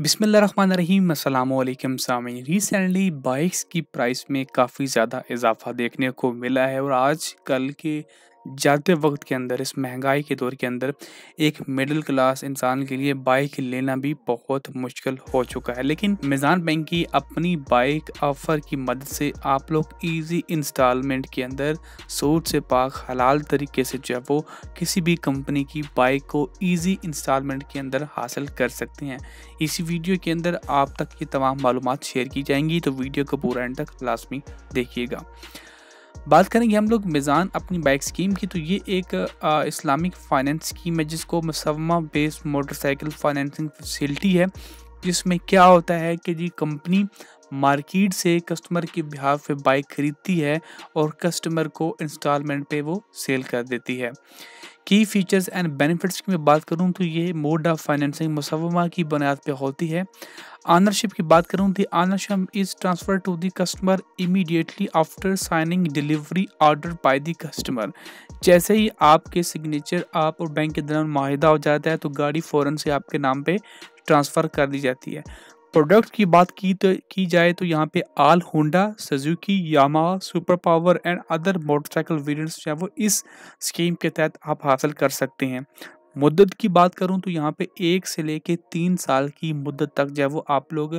बिसमीम अल्लाम सामी रिसेंटली बाइक्स की प्राइस में काफ़ी ज़्यादा इजाफा देखने को मिला है और आज कल के जाते वक्त के अंदर इस महंगाई के दौर के अंदर एक मिडिल क्लास इंसान के लिए बाइक लेना भी बहुत मुश्किल हो चुका है लेकिन मिजान बैंक की अपनी बाइक ऑफर की मदद से आप लोग इजी इंस्टॉलमेंट के अंदर सूट से पाक हलाल तरीके से जो है वो किसी भी कंपनी की बाइक को ईजी इंस्टॉलमेंट के अंदर हासिल कर सकते हैं इसी वीडियो के अंदर आप तक ये तमाम मालूम शेयर की जाएंगी तो वीडियो को पूरा एंड तक लाजमी देखिएगा बात करेंगे हम लोग मिज़ान अपनी बाइक स्कीम की तो ये एक इस्लामिक फाइनेंस स्कीम है जिसको मुसवा बेस्ड मोटरसाइकिल फाइनेंसिंग फैसिलिटी है जिसमें क्या होता है कि जी कंपनी मार्केट से कस्टमर के बिहाफ पे बाइक खरीदती है और कस्टमर को इंस्टॉलमेंट पे वो सेल कर देती है की फीचर्स एंड बेनिफिट्स की मैं बात करूं तो ये मोड ऑफ फाइनेंसिंग मुसवा की बुनियाद पे होती है ऑनरशिप की बात करूँ the ownership is transfer to the customer immediately after signing delivery order by the customer जैसे ही आपके सिग्नेचर आप और बैंक के दौरान माहिदा हो जाता है तो गाड़ी फ़ौरन से आपके नाम पर ट्रांसफ़र कर दी जाती है प्रोडक्ट की बात की तो की जाए तो यहाँ पे all Honda Suzuki Yamaha super power and other motorcycle variants जो है वो इस स्कीम के तहत आप हासिल कर सकते हैं मुद्दत की बात करूं तो यहाँ पे एक से लेके तीन साल की मुद्दत तक जो है वो आप लोग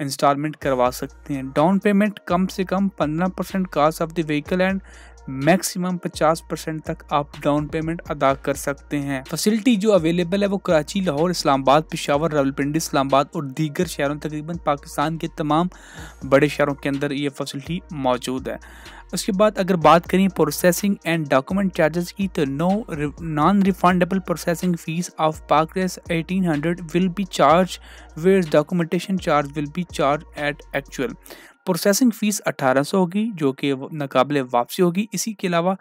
इंस्टॉलमेंट करवा सकते हैं डाउन पेमेंट कम से कम पंद्रह percent cost of the vehicle and maximum 50 percent तक आप डाउन पेमेंट अदा कर सकते हैं फैसिलिटी जो अवेलेबल है वो कराची लाहौर इस्लामाबाद पिशावर रावलपिंडी इस्लामाबाद और दीगर शहरों तकरीबन पाकिस्तान के तमाम बड़े शहरों के अंदर ये फैसिलिटी मौजूद है उसके बाद अगर बात करें प्रोसेसिंग एंड डॉक्यूमेंट चार्जेस की तो no non refundable processing fees of पाकरेस 1800 will be charge where documentation charge will be charge at actual processing fees 1800 होगी जो कि नाकबले वापसी होगी इसी के अलावा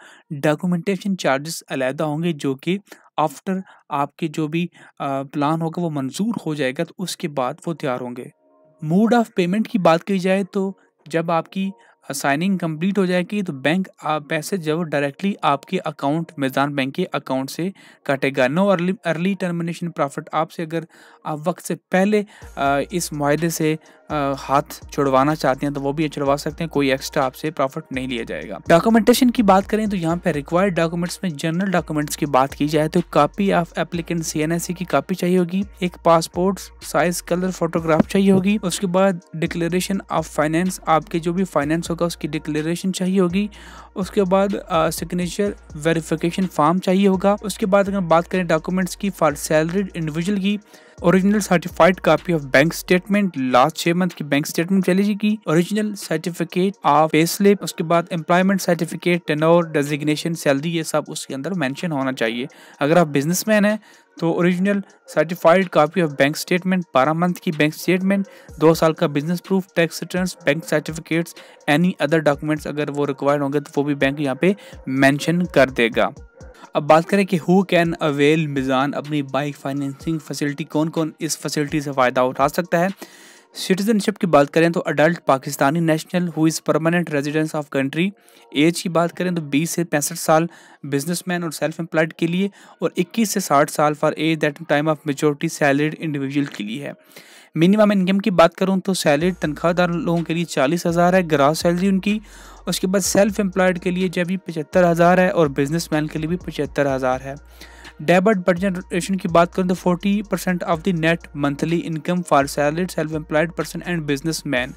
डॉक्यूमेंटेशन चार्जेस अलहदा होंगे जो कि आफ्टर आपके जो भी प्लान होगा वो मंजूर हो जाएगा तो उसके बाद वो तैयार होंगे मोड ऑफ पेमेंट की बात की जाए तो जब आपकी साइनिंग कंप्लीट हो जाएगी तो बैंक आप पैसे जब डायरेक्टली आपके अकाउंट मैदान बैंक के अकाउंट से काटेगा no early early termination profit आपसे अगर आप वक्त से पहले इस माहे से हाथ छुड़वाना चाहते हैं तो वो भी छुड़वा सकते हैं कोई एक्स्ट्रा आपसे प्रॉफिट नहीं लिया जाएगा डॉक्यूमेंटेशन की बात करें तो यहाँ पे रिक्वायर्ड डॉक्यूमेंट्स में जनरल डॉक्यूमेंट्स की बात की जाए तो कॉपी ऑफ एप्लीकेंट सी की कॉपी चाहिए होगी एक पासपोर्ट साइज कलर फोटोग्राफ चाहिए होगी उसके बाद डिक्लेरेशन ऑफ फाइनेंस आपके जो भी फाइनेंस होगा उसकी डिक्लेरेशन चाहिए होगी उसके बाद सिग्नेचर वेरिफिकेशन फॉर्म चाहिए होगा उसके बाद अगर बात करें डॉक्यूमेंट्स की फॉर सैलरीड इंडिविजुअल की original certified copy of bank statement last छह मंथ की बैंक स्टेटमेंट चैलेंज की original certificate of pay slip उसके बाद employment certificate tenure designation salary ये सब उसके अंदर मेंशन होना चाहिए अगर आप बिजनेसमैन हैं तो original certified copy of bank statement बारह मंथ की बैंक स्टेटमेंट दो साल का business proof tax return bank certificates any other documents अगर वो रिक्वायर्ड होंगे तो वो भी बैंक यहाँ पे मेंशन कर देगा अब बात करें कि हु कैन अवेल मिज़ान अपनी बाइक फाइनेंसिंग फैसिलिटी कौन कौन इस फैसिलिटी से फ़ायदा उठा सकता है सिटीजनशिप की बात करें तो adult Pakistani national who is permanent residence of country age की बात करें तो 20 से पैंसठ साल बिजनेसमैन और सेल्फ एम्प्लॉयड के लिए और 21 से 60 साल for age that time of majority salaried individual के लिए है मिनिमम इनकम की बात करूँ तो सैलरीड तनख्वाहदार लोगों के लिए चालीस हज़ार है ग्रास सैलरी उनकी उसके बाद सेल्फ एम्प्लॉयड के लिए जब भी पचहत्तर हज़ार है और बिजनेस के लिए भी पचहत्तर हज़ार है डेबट बट जनरेशन की बात करें तो 40 percent of the net monthly income for salaried self employed person and business man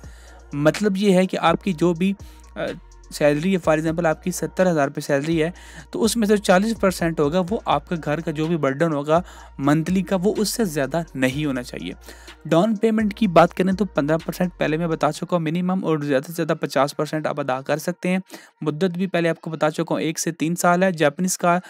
मतलब ये है कि आपकी जो भी सैलरी है फॉर एग्जांपल आपकी सत्तर हज़ार रुपये सैलरी है तो उसमें से चालीस परसेंट होगा वो आपका घर का जो भी बर्डन होगा मंथली का वो उससे ज़्यादा नहीं होना चाहिए डाउन पेमेंट की बात करें तो पंद्रह परसेंट पहले मैं बता चुका हूँ मिनिमम और ज़्यादा से ज़्यादा पचास परसेंट आप अदा कर सकते हैं मुद्दत भी पहले आपको बता चुका हूँ एक से तीन साल है जापनीज कार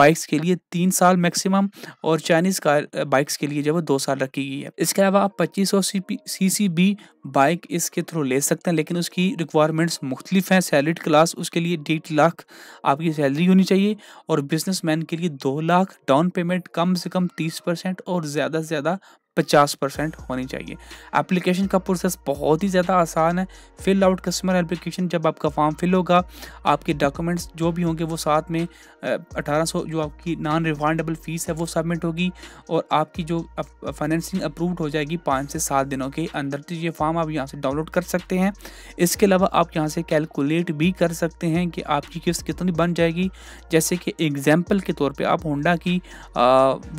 बाइक्स के लिए तीन साल मैक्सिमम और चाइनीज़ कार बाइक्स के लिए जो वो दो साल रखी गई है इसके अलावा आप पच्चीस सौ सी सी बी बाइक इसके थ्रू ले सकते हैं लेकिन उसकी रिक्वायरमेंट्स मुख्तलिफ हैं सैलरी मिडिल क्लास उसके लिए डेढ़ लाख आपकी सैलरी होनी चाहिए और बिजनेसमैन के लिए दो लाख डाउन पेमेंट कम से कम तीस परसेंट और ज़्यादा से ज़्यादा 50 परसेंट होनी चाहिए एप्लीकेशन का प्रोसेस बहुत ही ज़्यादा आसान है फिल आउट कस्टमर एप्लीकेशन जब आपका फॉर्म फिल होगा आपके डॉक्यूमेंट्स जो भी होंगे वो साथ में अठारह जो आपकी नॉन रिफंडेबल फ़ीस है वो सबमिट होगी और आपकी जो फाइनेंसिंग अप्रूव्ड हो जाएगी पाँच से सात दिनों के अंदर तो ये फॉर्म आप यहाँ से डाउनलोड कर सकते हैं इसके अलावा आप यहाँ से कैलकुलेट भी कर सकते हैं कि आपकी किस्त कितनी बन जाएगी जैसे कि एग्जाम्पल के तौर पर आप होंडा की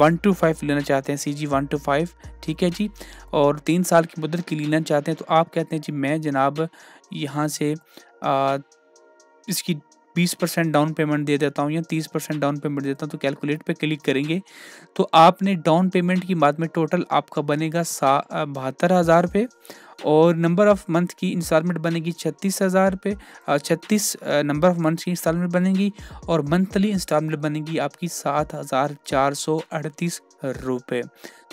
वन टू फाइव लेना चाहते हैं C G one two five ठीक है जी और तीन साल की मदद के लिए लेना चाहते हैं तो आप कहते हैं जी मैं जनाब यहाँ से आ, इसकी बीस परसेंट डाउन पेमेंट दे देता हूँ या तीस परसेंट डाउन पेमेंट देता हूँ तो कैलकुलेट पे क्लिक करेंगे तो आपने डाउन पेमेंट की बात में टोटल आपका बनेगा सा बहत्तर हज़ार रुपये और नंबर ऑफ मंथ की इंस्टॉलमेंट बनेगी छत्तीस हज़ार रुपये छत्तीस नंबर ऑफ मंथ की इंस्टॉलमेंट बनेगी और मंथली इंस्टॉलमेंट बनेगी आपकी सात हज़ार चार सौ अड़तीस रुपये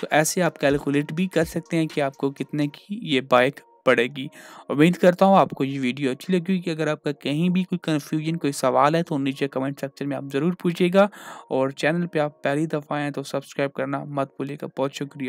तो ऐसे आप कैलकुलेट भी कर सकते हैं कि आपको कितने की ये बाइक पड़ेगी उम्मीद करता हूँ आपको ये वीडियो अच्छी लगी होगी अगर आपका कहीं भी कोई कन्फ्यूजन कोई सवाल है तो नीचे कमेंट सेक्शन में आप ज़रूर पूछिएगा और चैनल पर आप पहली दफ़ा आएँ तो सब्सक्राइब करना मत भूलिएगा बहुत शुक्रिया